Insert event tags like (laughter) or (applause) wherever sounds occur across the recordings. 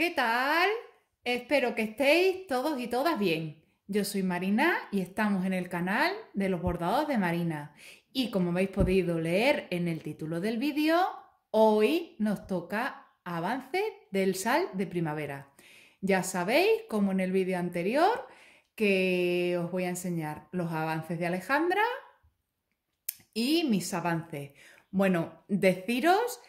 ¿Qué tal? Espero que estéis todos y todas bien. Yo soy Marina y estamos en el canal de los bordados de Marina. Y como habéis podido leer en el título del vídeo, hoy nos toca avance del sal de primavera. Ya sabéis, como en el vídeo anterior, que os voy a enseñar los avances de Alejandra y mis avances. Bueno, deciros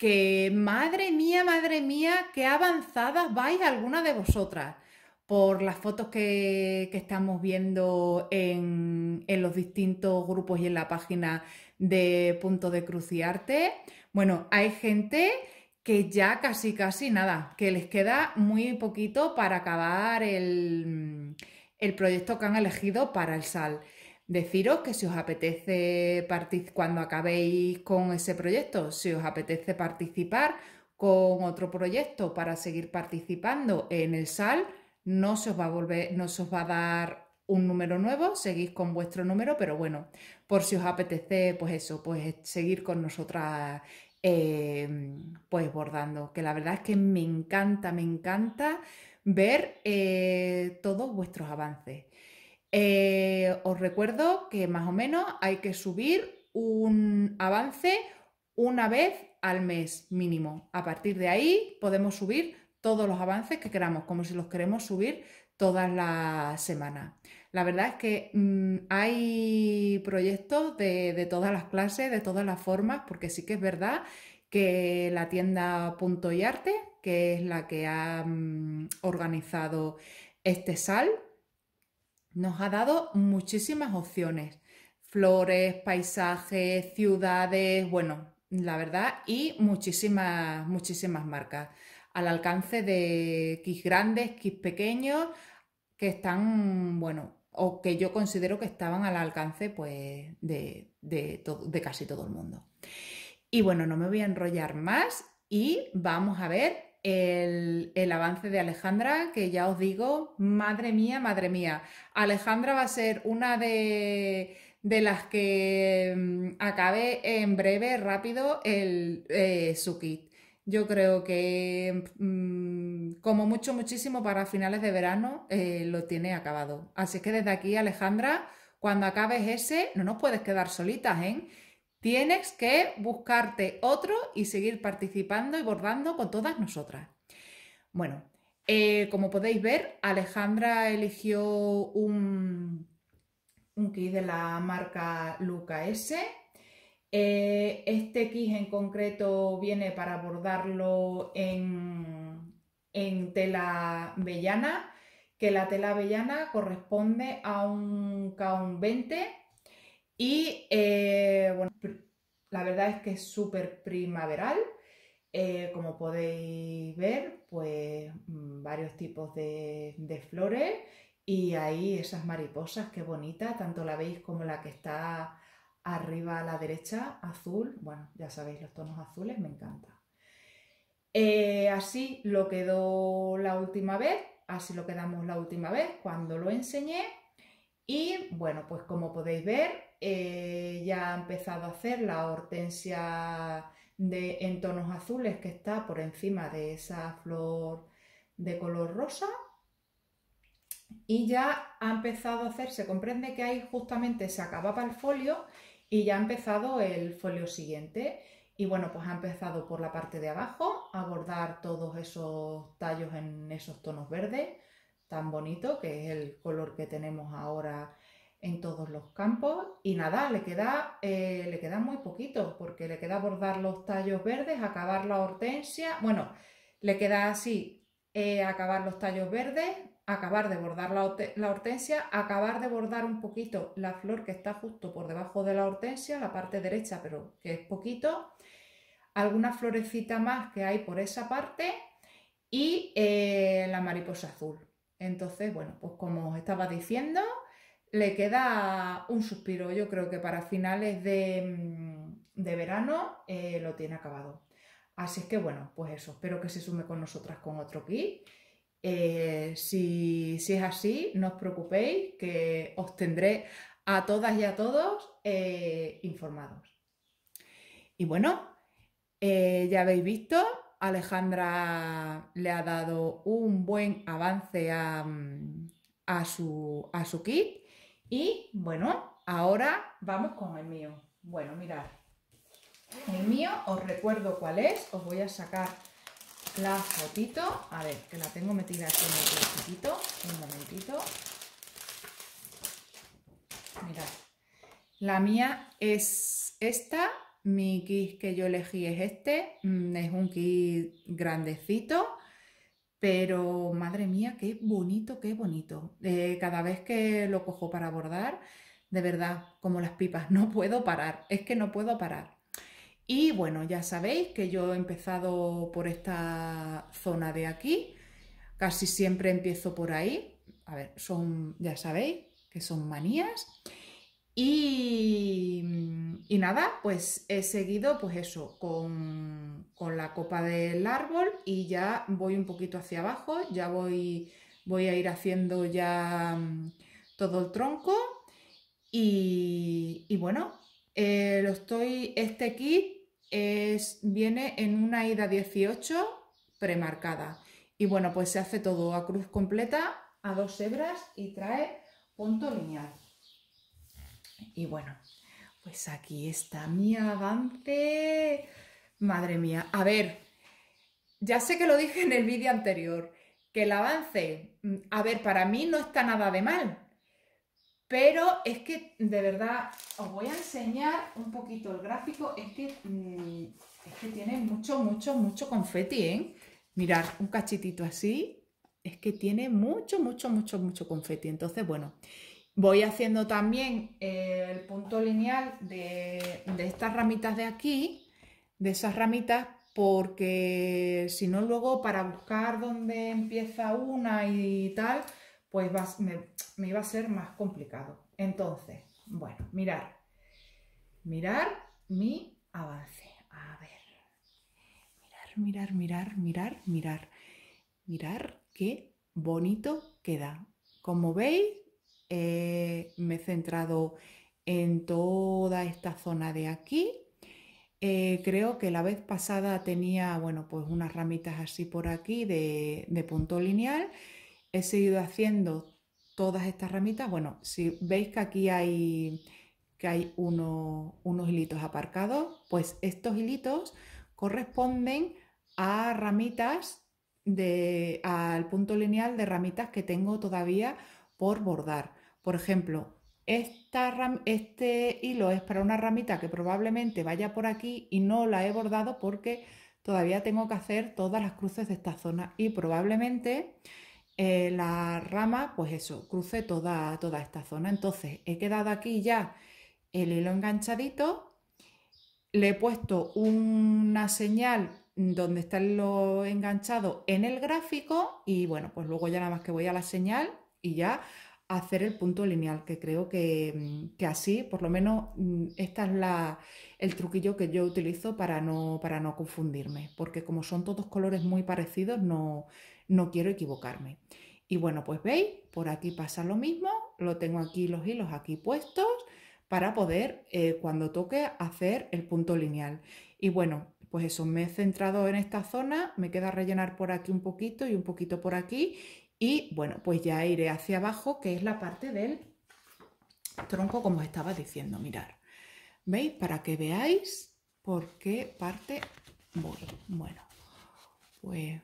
que madre mía, madre mía, qué avanzadas vais algunas de vosotras por las fotos que, estamos viendo en, los distintos grupos y en la página de Punto de Cruciarte. Bueno, hay gente que ya casi, casi nada, que les queda muy poquito para acabar el, el proyecto que han elegido para el SAL. Deciros que si os apetece cuando acabéis con ese proyecto, si os apetece participar con otro proyecto para seguir participando en el SAL, no se os va a volver, no os va a dar un número nuevo, seguís con vuestro número, pero bueno, por si os apetece, pues eso, pues seguir con nosotras em, pues bordando, que la verdad es que me encanta, me encanta ver eh, todos vuestros avances. Eh, os recuerdo que más o menos hay que subir un avance una vez al mes mínimo. A partir de ahí podemos subir todos los avances que queramos, como si los queremos subir todas las semanas. La verdad es que mm, hay proyectos de, todas las clases, de todas las formas, porque sí que es verdad que la tienda Punto y Arte, que es la que ha mm, organizado este sal, nos ha dado muchísimas opciones, flores, paisajes, ciudades, bueno, la verdad, y muchísimas, muchísimas marcas al alcance de X grandes, X pequeños, que están, bueno, o que yo considero que estaban al alcance pues, de, de, de casi todo el mundo. Y bueno, no me voy a enrollar más y vamos a ver el, avance de Alejandra, que ya os digo, madre mía, madre mía. Alejandra va a ser una de, de las que mm, acabe en breve, rápido, el, eh, su kit. Yo creo que mm, como mucho, muchísimo para finales de verano eh, lo tiene acabado. Así que desde aquí, Alejandra, cuando acabes ese, no nos puedes quedar solitas, ¿eh? Tienes que buscarte otro y seguir participando y bordando con todas nosotras. Bueno, eh, como podéis ver, Alejandra eligió un, un kit de la marca Luca S. Eh, este kit en concreto viene para bordarlo en, en tela vellana, que la tela vellana corresponde a un K20 y eh, bueno, la verdad es que es súper primaveral. Eh, como podéis ver, pues mm, varios tipos de, flores y ahí esas mariposas, qué bonita, tanto la veis como la que está arriba a la derecha, azul, bueno, ya sabéis, los tonos azules me encanta. Eh, así lo quedó la última vez, así lo quedamos la última vez cuando lo enseñé y bueno, pues como podéis ver, eh, ya ha empezado a hacer la hortensia de, en tonos azules que está por encima de esa flor de color rosa. Y ya ha empezado a hacer, se comprende que ahí justamente se acababa el folio y ya ha empezado el folio siguiente. Y bueno, pues ha empezado por la parte de abajo a bordar todos esos tallos en esos tonos verdes tan bonito, que es el color que tenemos ahora en todos los campos. Y nada, le queda, eh, le queda muy poquito, porque le queda bordar los tallos verdes, acabar la hortensia. Bueno, le queda así, eh, acabar los tallos verdes, acabar de bordar la, hortensia, acabar de bordar un poquito la flor que está justo por debajo de la hortensia, la parte derecha, pero que es poquito, alguna florecita más que hay por esa parte y eh, la mariposa azul. Entonces, bueno, pues como os estaba diciendo, le queda un suspiro. Yo creo que para finales de, mm, verano eh, lo tiene acabado. Así es que bueno, pues eso, espero que se sume con nosotras con otro kit. Eh, si, es así, no os preocupéis que os tendré a todas y a todos eh, informados. Y bueno, ya habéis visto Alejandra le ha dado un buen avance a, su, kit. Y bueno, ahora vamos con el mío. Bueno, mirad. El mío, os recuerdo cuál es. Os voy a sacar la fotito. A ver, que la tengo metida aquí en el plastiquito. Un momentito. Mirad. La mía es esta mi kit que yo elegí es este, mm, es un kit grandecito, pero madre mía, qué bonito, qué bonito. Eh, cada vez que lo cojo para bordar, de verdad, como las pipas, (laughs) no puedo parar, es que no puedo parar. Y bueno, ya sabéis que yo he empezado por esta zona de aquí, casi siempre empiezo por ahí. A ver, son, ya sabéis, que son manías. Mm, y, nada, pues he seguido pues eso, con, la copa del árbol y ya voy un poquito hacia abajo, ya voy, voy a ir haciendo ya mm, todo el tronco y, bueno, eh, lo estoy, este kit es, viene en una ida 18 premarcada y bueno, pues se hace todo a cruz completa, a dos hebras y trae punto lineal. Y bueno, pues aquí está mi avance. Madre mía, a ver, ya sé que lo dije en el vídeo anterior, que el avance, mm, a ver, para mí no está nada de mal, pero es que de verdad os voy a enseñar un poquito el gráfico, es que, mm, es que tiene mucho, mucho, mucho confeti, ¿eh? Mirad, un cachitito así, es que tiene mucho, mucho, mucho, mucho confeti, entonces bueno voy haciendo también eh, el punto lineal de, estas ramitas de aquí, de esas ramitas, porque si no luego para buscar dónde empieza una y tal, pues me, me, iba a ser más complicado. Entonces, bueno, mirar, mirar mi avance. A ver, mirar, mirar, mirar, mirar, mirar, mirar qué bonito queda. Como veis, eh, me he centrado en toda esta zona de aquí. Eh, creo que la vez pasada tenía, bueno, pues unas ramitas así por aquí de, punto lineal. He seguido haciendo todas estas ramitas. Bueno, si veis que aquí hay, que hay unos hilitos aparcados, pues estos hilitos corresponden a ramitas de, al punto lineal de ramitas que tengo todavía por bordar. Por ejemplo, este hilo es para una ramita que probablemente vaya por aquí y no la he bordado porque todavía tengo que hacer todas las cruces de esta zona y probablemente eh, la rama, pues eso, cruce toda, toda esta zona. Entonces he quedado aquí ya el hilo enganchadito, le he puesto una señal donde está el hilo enganchado en el gráfico y bueno, pues luego ya nada más que voy a la señal y ya hacer el punto lineal, que creo que, mm, así, por lo menos, mm, esta es la, el truquillo que yo utilizo para no, para no confundirme, porque como son todos colores muy parecidos, no, no quiero equivocarme. Y bueno, pues veis, por aquí pasa lo mismo, lo tengo aquí los hilos aquí puestos para poder, eh, cuando toque, hacer el punto lineal. Y bueno, pues eso, me he centrado en esta zona, me queda rellenar por aquí un poquito y un poquito por aquí y bueno, pues ya iré hacia abajo, que es la parte del tronco, como estaba diciendo, mirar. ¿Veis? Para que veáis por qué parte voy. Bueno, pues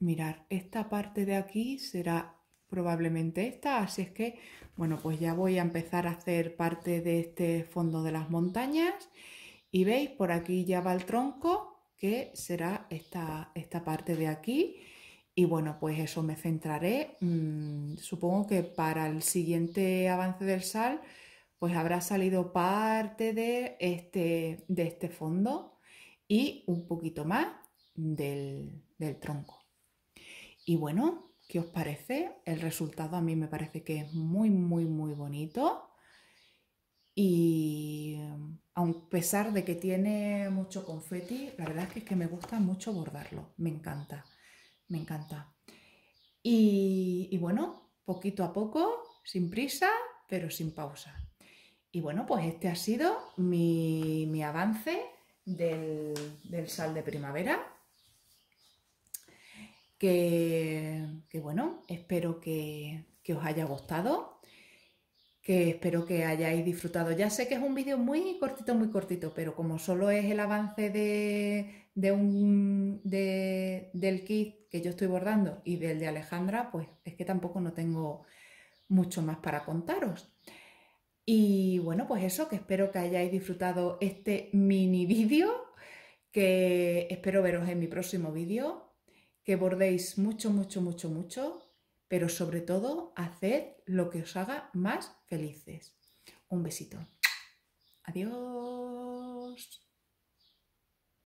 mirar, esta parte de aquí será probablemente esta, así es que, bueno, pues ya voy a empezar a hacer parte de este fondo de las montañas y veis, por aquí ya va el tronco, que será esta, esta parte de aquí y bueno, pues eso me centraré. Mm, supongo que para el siguiente avance del sal, pues habrá salido parte de este, de este fondo y un poquito más del, tronco. Y bueno, ¿qué os parece? El resultado a mí me parece que es muy, muy, muy bonito. Y a pesar de que tiene mucho confeti, la verdad que, es que me gusta mucho bordarlo, me encanta. Me encanta. Y, bueno, poquito a poco, sin prisa, pero sin pausa. Y bueno, pues este ha sido mi, avance del, sal de primavera. Que, bueno, espero que, que, os haya gustado, que espero que hayáis disfrutado. Ya sé que es un vídeo muy cortito, muy cortito, pero como solo es el avance de, de un, del kit que yo estoy bordando y del de Alejandra, pues es que tampoco no tengo mucho más para contaros. Y bueno, pues eso, que espero que hayáis disfrutado este mini vídeo, que espero veros en mi próximo vídeo, que bordéis mucho, mucho, mucho, mucho, pero sobre todo haced lo que os haga más felices. Un besito. Adiós.